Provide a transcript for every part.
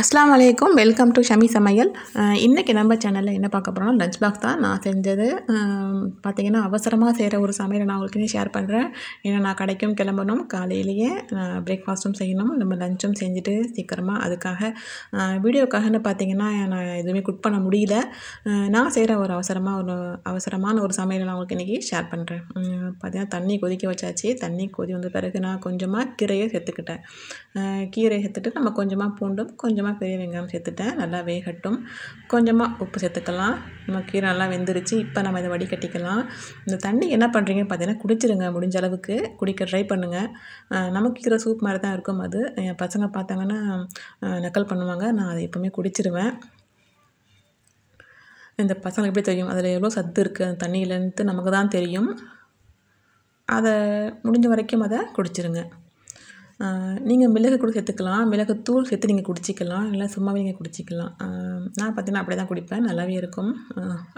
அஸ்லாம் வலைக்கம் welcome to Shami சமையல் இன்றைக்கி நம்ம சேனலில் என்ன பார்க்க போகிறோம் லஞ்ச் பாக்ஸ் தான் நான் செஞ்சது பார்த்திங்கன்னா அவசரமாக செய்கிற ஒரு சமையலை நான் உங்களுக்குமே ஷேர் பண்ணுறேன் ஏன்னா நான் கடைக்கும் கிளம்பணும் காலையிலேயே பிரேக்ஃபாஸ்ட்டும் செய்யணும் நம்ம லஞ்சும் செஞ்சுட்டு சீக்கிரமாக அதுக்காக வீடியோக்காகன்னு பார்த்திங்கன்னா நான் எதுவுமே குக் பண்ண முடியல நான் செய்கிற ஒரு அவசரமாக ஒரு அவசரமான ஒரு சமையலை நான் உங்களுக்கு இன்றைக்கி ஷேர் பண்ணுறேன் பார்த்திங்கன்னா தண்ணி கொதிக்க வச்சாச்சு தண்ணி கொதி வந்த பிறகு நான் கொஞ்சமாக கீரையை சேர்த்துக்கிட்டேன் கீரையை சேர்த்துட்டு நம்ம கொஞ்சமாக பூண்டும் கொஞ்சம் கொஞ்சமாக பெரிய வெங்காயம் சேர்த்துட்டேன் நல்லா வேகட்டும் கொஞ்சமாக உப்பு சேர்த்துக்கலாம் நம்ம கீரை நல்லா வெந்துருச்சு இப்போ நம்ம இதை வடிகட்டிக்கலாம் இந்த தண்ணி என்ன பண்ணுறீங்கன்னு பார்த்தீங்கன்னா குடிச்சிருங்க முடிஞ்ச அளவுக்கு குடிக்க ட்ரை பண்ணுங்கள் நமக்கு கீரை சூப் மாதிரி தான் இருக்கும் அது என் பசங்க பார்த்தாங்கன்னா நக்கல் பண்ணுவாங்க நான் அதை எப்போவுமே குடிச்சிருவேன் இந்த பசங்களுக்கு எப்படி தெரியும் அதில் எவ்வளோ சத்து இருக்குது அந்த தண்ணியிலேருந்து நமக்கு தான் தெரியும் அதை முடிஞ்ச வரைக்கும் அதை குடிச்சிருங்க நீங்கள் மிளகு கூட சேர்த்துக்கலாம் மிளகுத்தூள் சேர்த்து நீங்கள் குடிச்சிக்கலாம் இல்லை சும்மாவே நீங்கள் குடிச்சிக்கலாம் நான் பார்த்தீங்கன்னா அப்படியே தான் குடிப்பேன் நல்லாவே இருக்கும்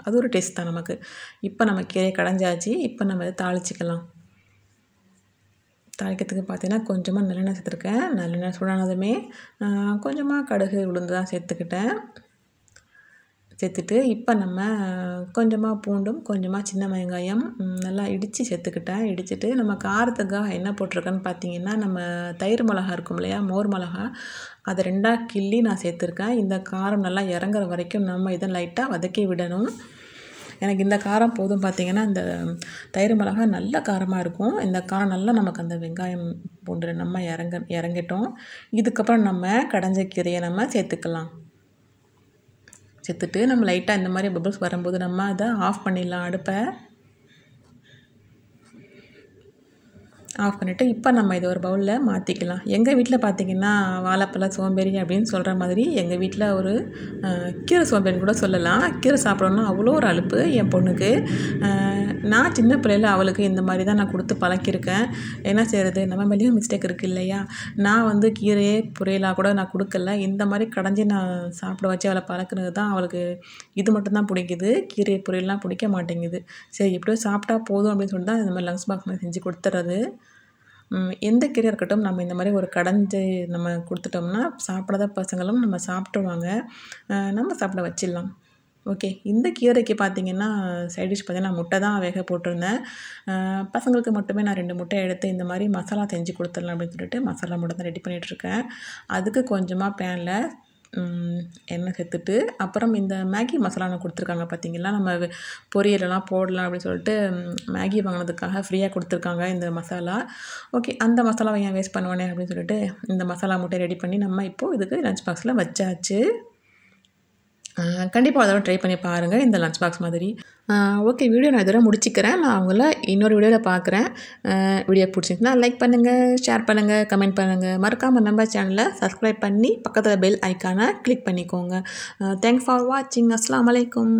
அது ஒரு டேஸ்ட் தான் நமக்கு இப்போ நம்ம கீரையை கடைஞ்சாச்சு இப்போ நம்ம இதை தாளிச்சிக்கலாம் தாளிக்கிறதுக்கு பார்த்தீங்கன்னா கொஞ்சமாக நல்லெண்ணெய் சேர்த்துருக்கேன் நல்லெண்ணெய் சூடானதுமே கொஞ்சமாக கடுகு உளுந்து தான் சேர்த்துக்கிட்டேன் சேர்த்துட்டு இப்போ நம்ம கொஞ்சமாக பூண்டும் கொஞ்சமாக சின்ன வெங்காயம் நல்லா இடித்து சேர்த்துக்கிட்டேன் இடிச்சிட்டு நம்ம காரத்துக்காக என்ன போட்டிருக்கேன்னு பார்த்தீங்கன்னா நம்ம தயிர் மிளகா இருக்கும் இல்லையா மோர் மிளகா அதை ரெண்டாக கிள்ளி நான் சேர்த்துருக்கேன் இந்த காரம் நல்லா இறங்குற வரைக்கும் நம்ம இதை லைட்டாக வதக்கி விடணும் எனக்கு இந்த காரம் போதும் பார்த்திங்கன்னா இந்த தயிர் மிளகா நல்ல காரமாக இருக்கும் இந்த காரம் நல்லா நமக்கு அந்த வெங்காயம் போன்ற நம்ம இறங்க இறங்கிட்டோம் இதுக்கப்புறம் நம்ம கடைஞ்ச கீரையை நம்ம சேர்த்துக்கலாம் செத்துட்டு நம்ம லைட்டாக இந்த மாதிரி பபிள்ஸ் வரும்போது நம்ம அதை ஆஃப் பண்ணிடலாம் அடுப்பை ஆஃப் பண்ணிவிட்டு இப்போ நம்ம இதை ஒரு பவுலில் மாற்றிக்கலாம் எங்கள் வீட்டில் பார்த்திங்கன்னா வாழைப்பழ சோம்பேறி அப்படின்னு சொல்கிற மாதிரி எங்கள் வீட்டில் ஒரு கீரை சோம்பேறி கூட சொல்லலாம் கீரை சாப்பிட்றோன்னா அவ்வளோ ஒரு அழுப்பு என் பொண்ணுக்கு நான் சின்ன பிள்ளையில் அவளுக்கு இந்த மாதிரி தான் நான் கொடுத்து பழக்கியிருக்கேன் என்ன செய்கிறது நம்ம மேலேயும் மிஸ்டேக் இருக்குது இல்லையா நான் வந்து கீரையே புரியலா கூட நான் கொடுக்கல இந்த மாதிரி கடைஞ்சி நான் சாப்பிட வச்சு அவளை பழக்கினது தான் அவளுக்கு இது மட்டும்தான் பிடிக்குது கீரை புரியலாம் பிடிக்க மாட்டேங்குது சரி எப்படியோ சாப்பிட்டா போதும் அப்படின்னு சொல்லிட்டு தான் இந்த மாதிரி லங்ஸ் பாக்ஸ் செஞ்சு கொடுத்துறது எந்த கீரை இருக்கட்டும் நம்ம இந்த மாதிரி ஒரு கடைஞ்சி நம்ம கொடுத்துட்டோம்னா சாப்பிடாத பசங்களும் நம்ம சாப்பிட்டுருவாங்க நம்ம சாப்பிட வச்சிடலாம் ஓகே இந்த கீரைக்கு பார்த்தீங்கன்னா சைடிஷ் பார்த்தீங்கன்னா நான் முட்டை தான் வேக போட்டிருந்தேன் பசங்களுக்கு மட்டுமே நான் ரெண்டு முட்டை எடுத்து இந்த மாதிரி மசாலா செஞ்சு கொடுத்துடலாம் அப்படின்னு சொல்லிட்டு மசாலா முட்டை தான் ரெடி பண்ணிகிட்ருக்கேன் அதுக்கு கொஞ்சமாக பேனில் எண்ணெய் சேர்த்துட்டு அப்புறம் இந்த மேகி மசாலா நான் கொடுத்துருக்காங்க பார்த்திங்களா நம்ம பொரியலெல்லாம் போடலாம் அப்படின்னு சொல்லிட்டு மேகி வாங்கினதுக்காக ஃப்ரீயாக கொடுத்துருக்காங்க இந்த மசாலா ஓகே அந்த மசாலாவை ஏன் வேஸ்ட் பண்ணுவானே அப்படின்னு சொல்லிட்டு இந்த மசாலா மட்டும் ரெடி பண்ணி நம்ம இப்போது இதுக்கு லஞ்ச் பாக்ஸில் வச்சாச்சு கண்டிப்பாக அதெல்லாம் ட்ரை பண்ணி பாருங்கள் இந்த லஞ்ச் பாக்ஸ் மாதிரி ஓகே வீடியோ நான் இதோட முடிச்சுக்கிறேன் நான் அவங்கள இன்னொரு வீடியோவில் பார்க்குறேன் வீடியோ பிடிச்சிருந்துச்சுன்னா லைக் பண்ணுங்கள் ஷேர் பண்ணுங்கள் கமெண்ட் பண்ணுங்கள் மறக்காமல் நம்ம சேனலை சப்ஸ்கிரைப் பண்ணி பக்கத்தில் பெல் ஐக்கானை கிளிக் பண்ணிக்கோங்க தேங்க்ஸ் ஃபார் வாட்சிங் அஸ்லாம் வலைக்கம்